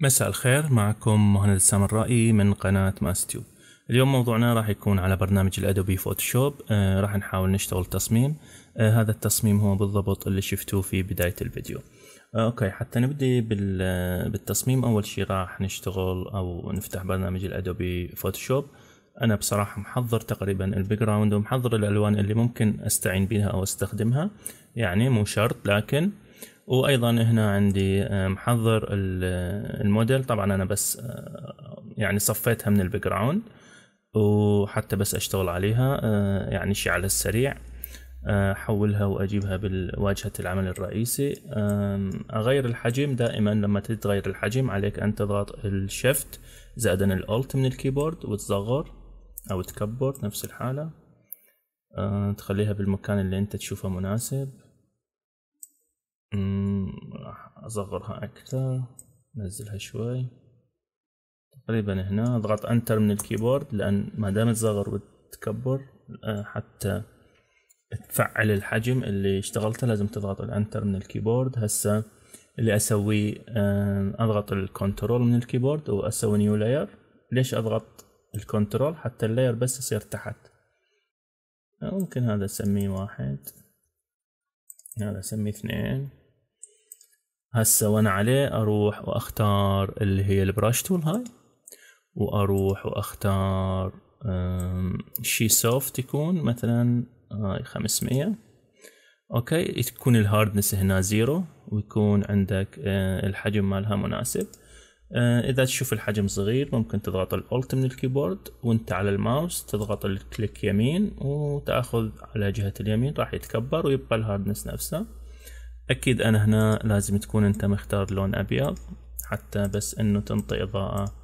مساء الخير معكم مهند السامرائي من قناة ماستيو اليوم موضوعنا راح يكون على برنامج الادوبي فوتوشوب آه راح نحاول نشتغل تصميم آه هذا التصميم هو بالضبط اللي شفتوه في بداية الفيديو آه اوكي حتى نبدي آه، بالتصميم اول شي راح نشتغل او نفتح برنامج الادوبي فوتوشوب انا بصراحه محضر تقريبا البيجراوند جراوند ومحضر الالوان اللي ممكن استعين بها او استخدمها يعني مو شرط لكن وايضا هنا عندي آه، محضر آه، الموديل طبعا انا بس آه، يعني صفيتها من الباك جراوند وحتى بس اشتغل عليها يعني شيء على السريع احولها واجيبها بالواجهة العمل الرئيسي اغير الحجم دائما لما تريد تغير الحجم عليك ان تضغط الشيفت زائدا الالت من الكيبورد وتصغر او تكبر نفس الحالة تخليها بالمكان اللي انت تشوفه مناسب راح اصغرها اكثر نزلها شوي تقريبا هنا اضغط انتر من الكيبورد لان ما دام تصغر وتكبر آه، حتى تفعل الحجم اللي اشتغلته لازم تضغط الانتر من الكيبورد هسه اللي اسويه آه، اضغط الكنترول من الكيبورد واسوي نيو لاير ليش اضغط الكنترول حتى اللاير بس يصير تحت آه، ممكن هذا اسميه واحد هذا اسميه اثنين هسه وانا عليه اروح واختار اللي هي البراش تول هاي واروح واختار شي سوفت يكون مثلا هاي 500 اوكي تكون الهاردنس هنا زيرو ويكون عندك آه، الحجم مالها مناسب آه، اذا تشوف الحجم صغير ممكن تضغط الالت من الكيبورد وانت على الماوس تضغط الكليك يمين وتاخذ على جهة اليمين راح يتكبر ويبقى الهاردنس نفسه اكيد انا هنا لازم تكون انت مختار لون ابيض حتى بس انه تنطي اضاءة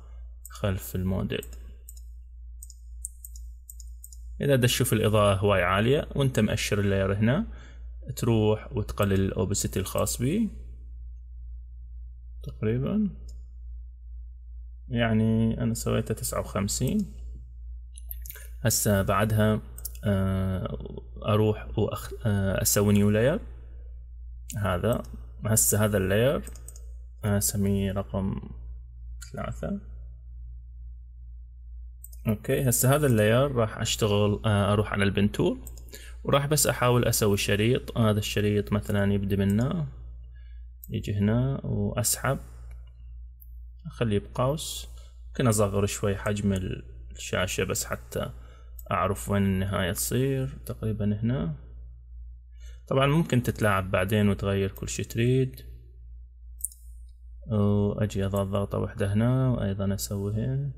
خلف الموديل اذا تشوف الاضاءة هواي عالية وانت مأشر اللاير هنا تروح وتقلل الاوبسيتي الخاص بي تقريبا يعني انا سويته تسعة وخمسين هسه بعدها آه، اروح واسوي نيو لاير هذا هسه هذا اللاير اسميه آه، رقم ثلاثة اوكي هسه هذا اللاير راح اشتغل آه، اروح على البنتور وراح بس احاول اسوي شريط هذا الشريط مثلا يبدي منه يجي هنا واسحب اخليه بقوس ممكن اصغر شوي حجم الشاشة بس حتى اعرف وين النهاية تصير تقريبا هنا طبعا ممكن تتلاعب بعدين وتغير كل شي تريد واجي اضغط ضغطة واحدة هنا وايضا اسوي هنا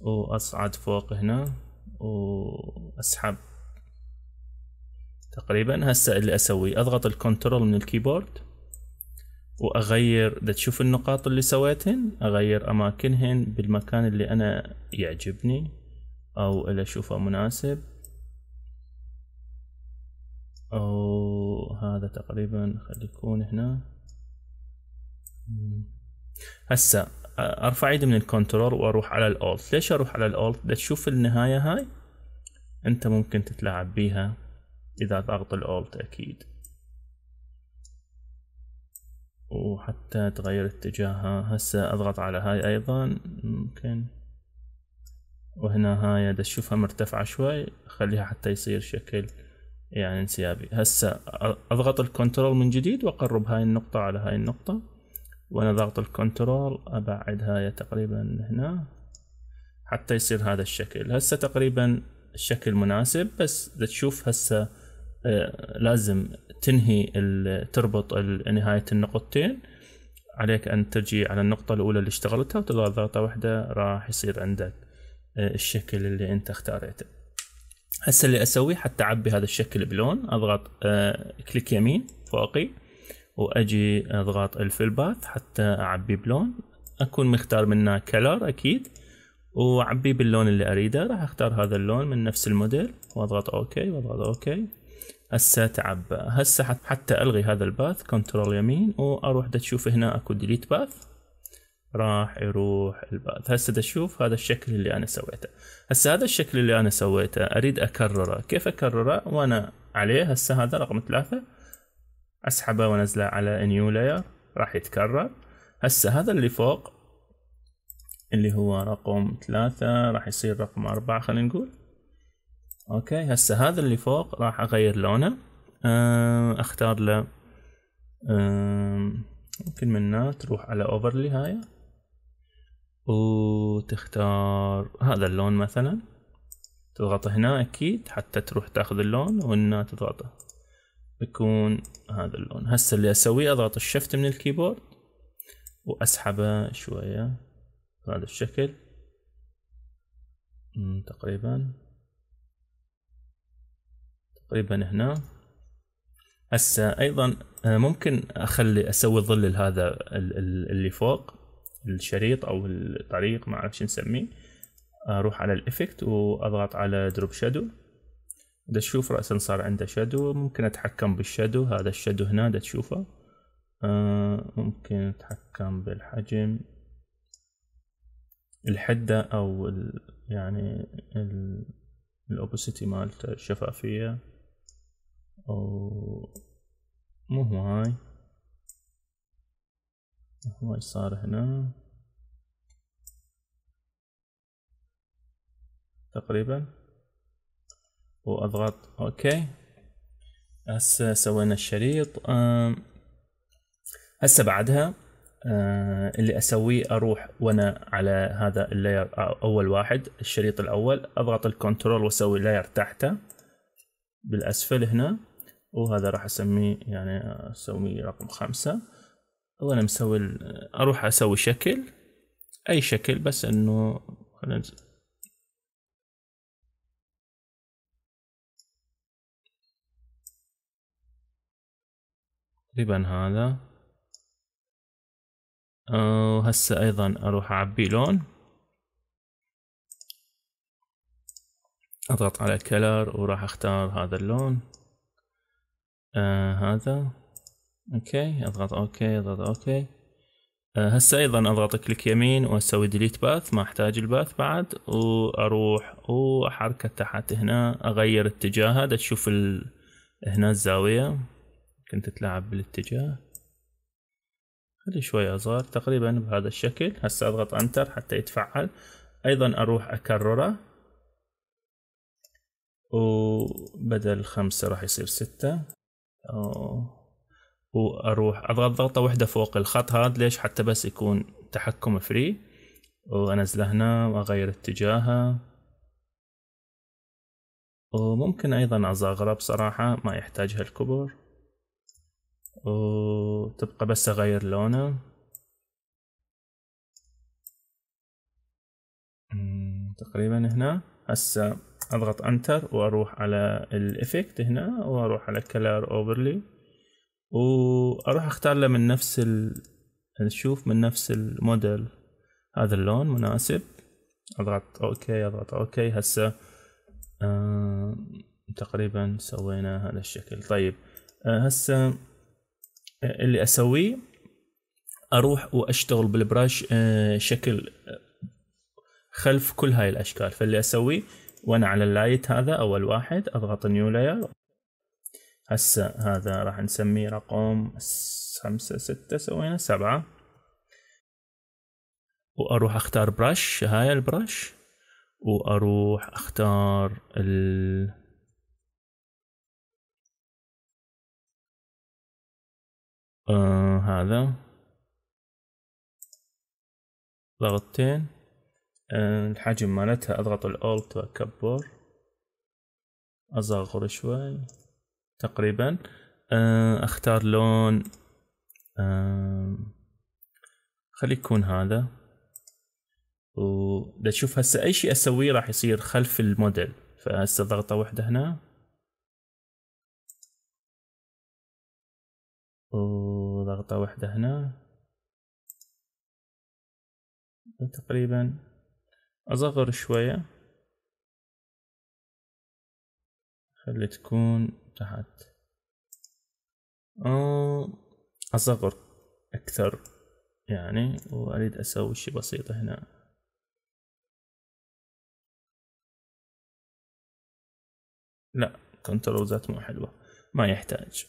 واصعد فوق هنا واسحب تقريبا هسه اللي اسوي اضغط الكنترول من الكيبورد واغير دا تشوف النقاط اللي سويتهن اغير اماكنهن بالمكان اللي انا يعجبني او اللي اشوفه مناسب او هذا تقريبا خلي يكون هنا هسه ارفع ايدي من الكنترول واروح على الالت ليش اروح على الالت لتشوف النهاية هاي انت ممكن تتلاعب بيها اذا ضغط الالت اكيد وحتى تغير اتجاهها هسه اضغط على هاي ايضا ممكن وهنا هاي تشوفها مرتفعة شوي خليها حتى يصير شكل يعني انسيابي هسه اضغط الكنترول من جديد واقرب هاي النقطة على هاي النقطة وانا ضغط الكنترول ابعد هاي تقريبا هنا حتى يصير هذا الشكل هسه تقريبا الشكل مناسب بس تشوف هسه آه، لازم تنهي تربط نهاية النقطتين عليك أن تجي على النقطة الأولى اللي اشتغلتها وتضغط ضغطة واحدة راح يصير عندك آه، الشكل اللي أنت اختاريته هسه اللي اسويه حتى اعبي هذا الشكل بلون اضغط كليك آه، يمين فوقي واجي اضغط الفل باث حتى اعبي بلون اكون مختار منه كلر اكيد واعبي باللون اللي اريده راح اختار هذا اللون من نفس الموديل واضغط اوكي واضغط اوكي هسه تعبى هسه حتى الغي هذا الباث كنترول يمين واروح تشوف هنا اكو ديليت باث راح يروح الباث هسه تشوف هذا الشكل اللي انا سويته هسه هذا الشكل اللي انا سويته اريد اكرره كيف اكرره وانا عليه هسه هذا رقم ثلاثة اسحبه وانزله على نيو لاير راح يتكرر هسه هذا اللي فوق اللي هو رقم ثلاثة راح يصير رقم أربعة خلينا نقول اوكي هسه هذا اللي فوق راح اغير لونه اختار له ممكن من هنا تروح على اوفرلي هاي وتختار هذا اللون مثلا تضغط هنا اكيد حتى تروح تاخذ اللون وهنا تضغطه يكون هذا اللون هسه اللي اسويه اضغط الشفت من الكيبورد واسحبه شوية بهذا الشكل تقريبا تقريبا هنا هسه ايضا آه، ممكن اخلي اسوي ظل لهذا اللي فوق الشريط او الطريق ما اعرف شو نسميه اروح على الافكت واضغط على دروب شادو دا تشوف راسا صار عنده شادو ممكن اتحكم بالشادو هذا الشادو هنا دا تشوفه آه ممكن اتحكم بالحجم الحدة او الـ يعني الاوبسيتي مالته الشفافية او مو هاي هو ايش صار هنا تقريبا واضغط اوكي هسه سوينا الشريط هسه بعدها آه، اللي اسويه اروح وانا على هذا اللاير اول واحد الشريط الاول اضغط الكنترول واسوي لاير تحته بالاسفل هنا وهذا راح اسميه يعني اسميه رقم خمسة اولا مسوي اروح اسوي شكل اي شكل بس انه خلينا تقريبا هذا آه، وهسه ايضا اروح اعبي لون اضغط على كلر وراح اختار هذا اللون آه هذا اوكي اضغط اوكي اضغط اوكي آه، هسه ايضا اضغط كليك يمين واسوي ديليت باث ما احتاج الباث بعد واروح واحركه تحت هنا اغير اتجاهها دا تشوف ال... هنا الزاويه كنت تلعب بالاتجاه خلي شوي اصغر تقريبا بهذا الشكل هسه اضغط انتر حتى يتفعل ايضا اروح اكرره وبدل خمسة راح يصير ستة أوه. واروح اضغط ضغطه واحده فوق الخط هذا ليش حتى بس يكون تحكم فري وانزله هنا واغير اتجاهه وممكن ايضا اصغره بصراحه ما يحتاج هالكبر وتبقى بس اغير لونه تقريبا هنا هسه اضغط انتر واروح على الافكت هنا واروح على كلر اوفرلي واروح اختار له من نفس ال... نشوف من نفس الموديل هذا اللون مناسب اضغط اوكي اضغط اوكي هسه آه تقريبا سوينا هذا الشكل طيب آه هسه آه، اللي اسويه اروح واشتغل بالبراش آه شكل آه، خلف كل هاي الاشكال فاللي اسويه وانا على اللايت هذا اول واحد اضغط نيو لاير هسه هذا راح نسميه رقم خمسة ستة سوينا سبعة واروح اختار برش هاي البرش واروح اختار ال آه هذا ضغطتين آه الحجم مالتها اضغط الالت واكبر اصغر شوي تقريبا آه، اختار لون آه، خلي يكون هذا وده تشوف هسه اي شيء اسويه راح يصير خلف الموديل فهسه ضغطه واحده هنا وضغطه واحده هنا تقريبا اصغر شويه خلي تكون تحت أصغر أكثر يعني وأريد أسوي شي بسيط هنا لا كنترول ذات مو حلوة ما يحتاج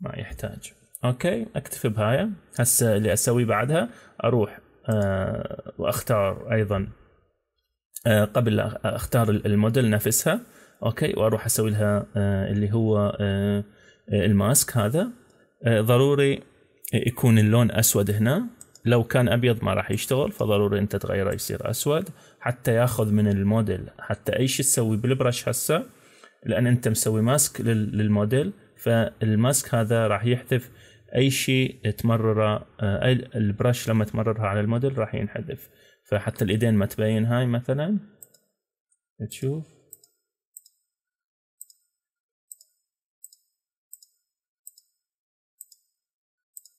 ما يحتاج اوكي اكتفي بهاي هسه اللي اسويه بعدها اروح أه واختار ايضا آه، قبل اختار الموديل نفسها اوكي واروح اسوي لها آه، اللي هو آه، الماسك هذا ضروري يكون اللون اسود هنا لو كان ابيض ما راح يشتغل فضروري انت تغيره يصير اسود حتى ياخذ من الموديل حتى اي شيء تسوي بالبرش هسه لان انت مسوي ماسك للموديل فالماسك هذا راح يحذف اي شيء تمرره البرش لما تمررها على الموديل راح ينحذف فحتى الايدين ما تبين هاي مثلا تشوف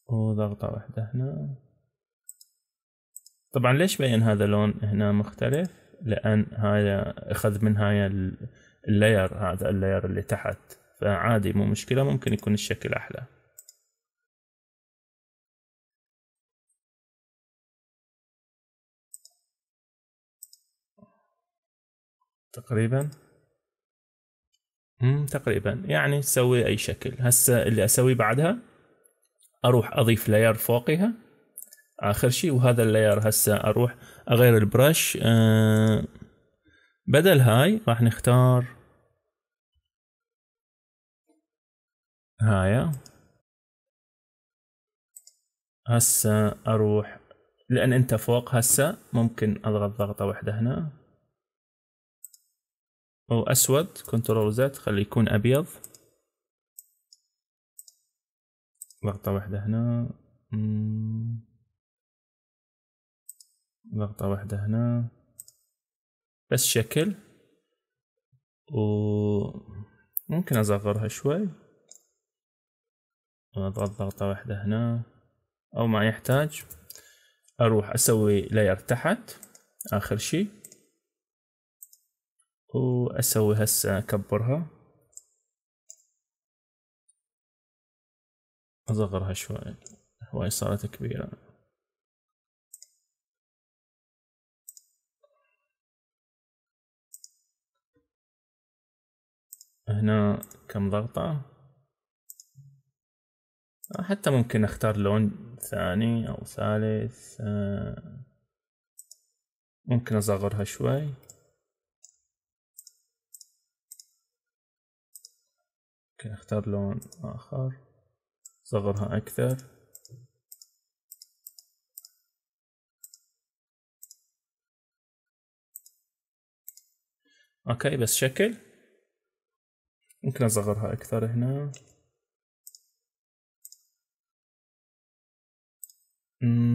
وضغطة واحدة هنا طبعا ليش بين هذا اللون هنا مختلف لان هاي اخذ من هاي اللاير هذا اللاير اللي تحت فعادي مو مشكلة ممكن يكون الشكل احلى تقريبا امم تقريبا يعني تسوي اي شكل هسه اللي اسويه بعدها اروح اضيف لاير فوقها اخر شيء وهذا اللاير هسه اروح اغير البرش أه بدل هاي راح نختار هاي هسه اروح لان انت فوق هسه ممكن اضغط ضغطه واحده هنا او اسود كنترول زد خلي يكون ابيض ضغطة واحدة هنا ضغطة واحدة هنا بس شكل وممكن أصغرها شوي واضغط ضغطة واحدة هنا أو ما يحتاج أروح أسوي لاير تحت آخر شي واسوي هسه اكبرها اصغرها شوي هواي صارت كبيرة هنا كم ضغطة آه، حتى ممكن اختار لون ثاني او ثالث آه، ممكن اصغرها شوي ممكن اختار لون اخر صغرها اكثر اوكي بس شكل ممكن اصغرها اكثر هنا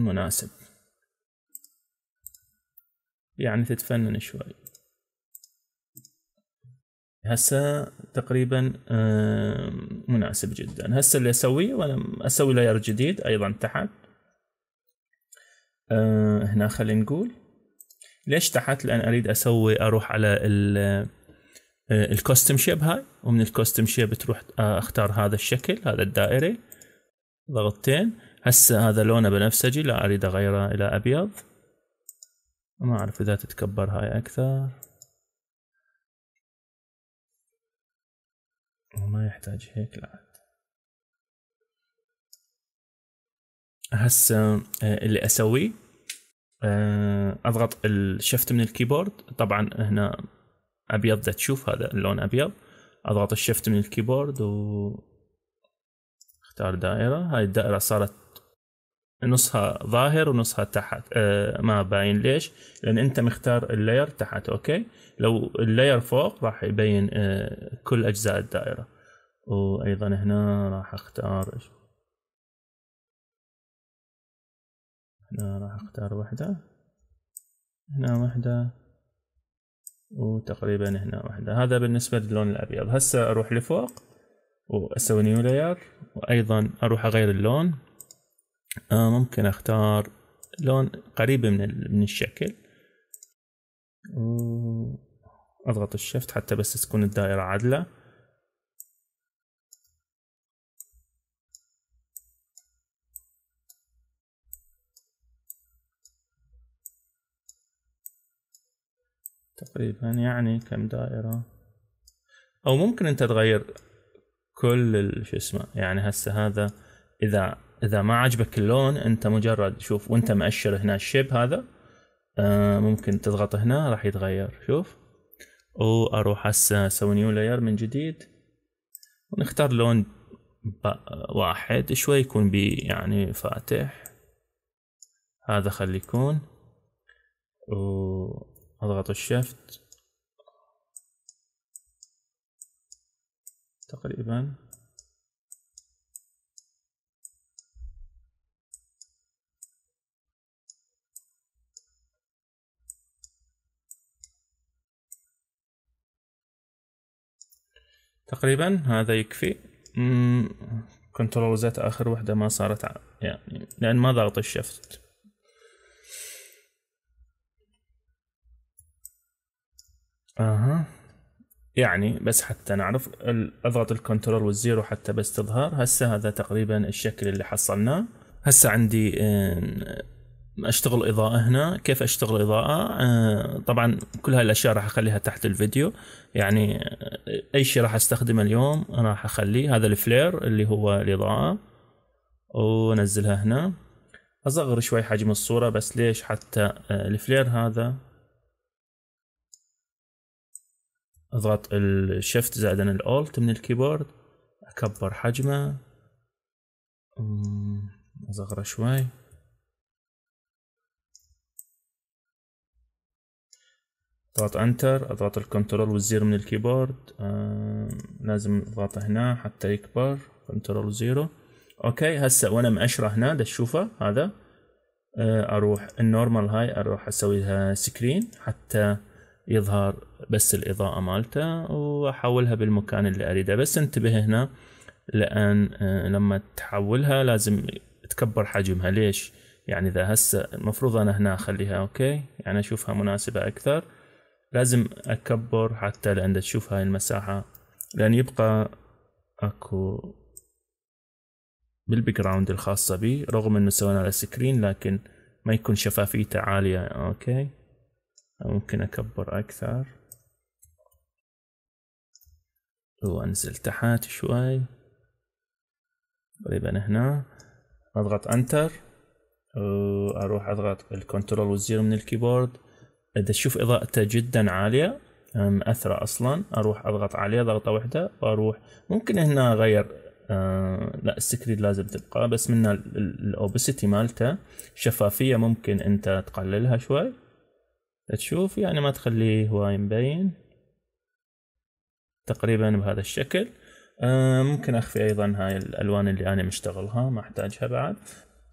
مناسب يعني تتفنن شوي هسه تقريبا آه، مناسب جدا هسه اللي اسويه وانا اسوي لاير جديد ايضا تحت آه، هنا خلينا نقول ليش تحت لان اريد اسوي اروح على الكوستم شيب آه، هاي ومن الكوستم شيب تروح اختار هذا الشكل هذا الدائري ضغطتين هسه هذا لونه بنفسجي لا اريد اغيره الى ابيض ما اعرف اذا تتكبر هاي اكثر ما يحتاج هيك لا هسه آه، اللي اسويه آه، اضغط الشفت من الكيبورد طبعا هنا ابيض دا تشوف هذا اللون ابيض اضغط الشفت من الكيبورد و اختار دائره هاي الدائره صارت نصها ظاهر ونصها تحت آه، ما باين ليش لان انت مختار اللاير تحت اوكي لو اللاير فوق راح يبين آه، كل اجزاء الدائره وايضا هنا راح اختار هنا راح اختار واحدة هنا واحدة وتقريبا هنا واحدة هذا بالنسبة للون الابيض هسه اروح لفوق واسوي نيو لاير وايضا اروح اغير اللون آه، ممكن اختار لون قريب من من الشكل آه، اضغط الشفت حتى بس تكون الدائرة عادلة تقريبا يعني كم دائرة او ممكن انت تغير كل شو اسمه يعني هسه هذا اذا اذا ما عجبك اللون انت مجرد شوف وانت مأشر هنا الشيب هذا آه ممكن تضغط هنا راح يتغير شوف واروح هسه اسوي نيو لاير من جديد ونختار لون واحد شوي يكون بي يعني فاتح هذا خلي يكون واضغط الشفت تقريبا تقريبا هذا يكفي كنترول زت اخر وحده ما صارت يعني لان ما ضغط الشفت اها يعني بس حتى نعرف اضغط الكنترول والزيرو حتى بس تظهر هسه هذا تقريبا الشكل اللي حصلناه هسه عندي اشتغل اضاءه هنا كيف اشتغل اضاءه آه طبعا كل هاي الاشياء راح اخليها تحت الفيديو يعني آه، اي شيء راح استخدمه اليوم انا راح اخليه هذا الفلير اللي هو الاضاءه ونزلها هنا اصغر شوي حجم الصوره بس ليش حتى آه، الفلير هذا اضغط الشيفت زائدا الالت من الكيبورد اكبر حجمه أمم، اصغره شوي اضغط انتر اضغط الكنترول والزيرو من الكيبورد آه لازم اضغط هنا حتى يكبر كنترول زيرو اوكي هسه وانا مأشره هنا تشوفه هذا آه اروح النورمال هاي اروح اسويها سكرين حتى يظهر بس الاضاءة مالته واحولها بالمكان اللي اريده بس انتبه هنا لان آه لما تحولها لازم تكبر حجمها ليش يعني اذا هسه المفروض انا هنا اخليها اوكي يعني اشوفها مناسبة اكثر لازم اكبر حتى لان تشوف هاي المساحه لان يبقى اكو بالبيك جراوند الخاصه بي رغم انه سوينا على سكرين لكن ما يكون شفافيته عاليه اوكي ممكن اكبر اكثر وانزل تحت شوي تقريبا هنا اضغط انتر واروح اضغط الكنترول والزيرو من الكيبورد اذا تشوف اضاءته جدا عاليه مأثرة اصلا اروح اضغط عليه ضغطه واحده واروح ممكن هنا اغير آه لا السكريد لازم تبقى بس من الاوبسيتي مالته شفافيه ممكن انت تقللها شوي تشوف يعني ما تخليه هواي مبين تقريبا بهذا الشكل آه ممكن اخفي ايضا هاي الالوان اللي انا مشتغلها ما احتاجها بعد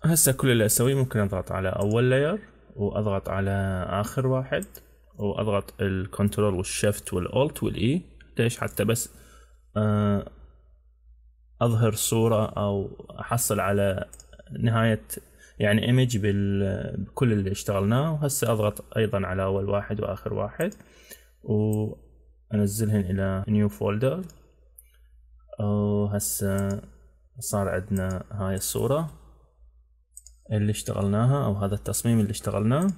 هسه كل اللي اسويه ممكن اضغط على اول لاير واضغط على اخر واحد واضغط الكنترول والشيفت والالت والاي e. ليش حتى بس آه، اظهر صورة او احصل على نهاية يعني ايمج بكل اللي اشتغلناه وهسه اضغط ايضا على اول واحد واخر واحد وانزلهن الى نيو فولدر وهسه صار عندنا هاي الصورة اللي اشتغلناها او هذا التصميم اللي اشتغلناه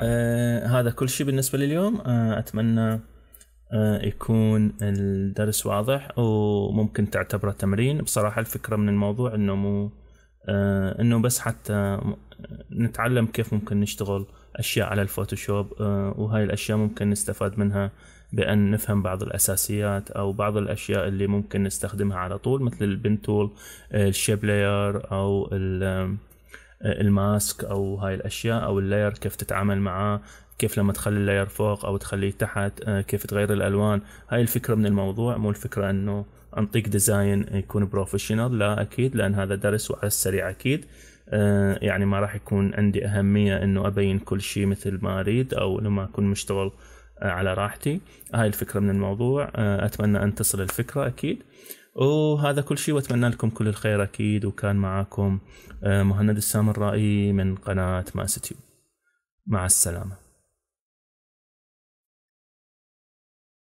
آه هذا كل شيء بالنسبه لليوم آه اتمنى آه يكون الدرس واضح وممكن تعتبره تمرين بصراحه الفكره من الموضوع انه مو آه انه بس حتى نتعلم كيف ممكن نشتغل اشياء على الفوتوشوب آه وهاي الاشياء ممكن نستفاد منها بأن نفهم بعض الأساسيات أو بعض الأشياء اللي ممكن نستخدمها على طول مثل البنتول الشيب لاير أو الماسك أو هاي الأشياء أو اللاير كيف تتعامل معاه كيف لما تخلي اللاير فوق أو تخليه تحت آه، كيف تغير الألوان هاي الفكرة من الموضوع مو الفكرة أنه أنطيك ديزاين يكون بروفيشنال لا أكيد لأن هذا درس وعلى السريع أكيد آه، يعني ما راح يكون عندي أهمية أنه أبين كل شيء مثل ما أريد أو لما أكون مشتغل آه، على راحتي هاي الفكره من الموضوع آه، اتمنى ان تصل الفكره اكيد وهذا كل شيء واتمنى لكم كل الخير اكيد وكان معاكم آه، مهند السامرائي من قناه ماستيو مع السلامه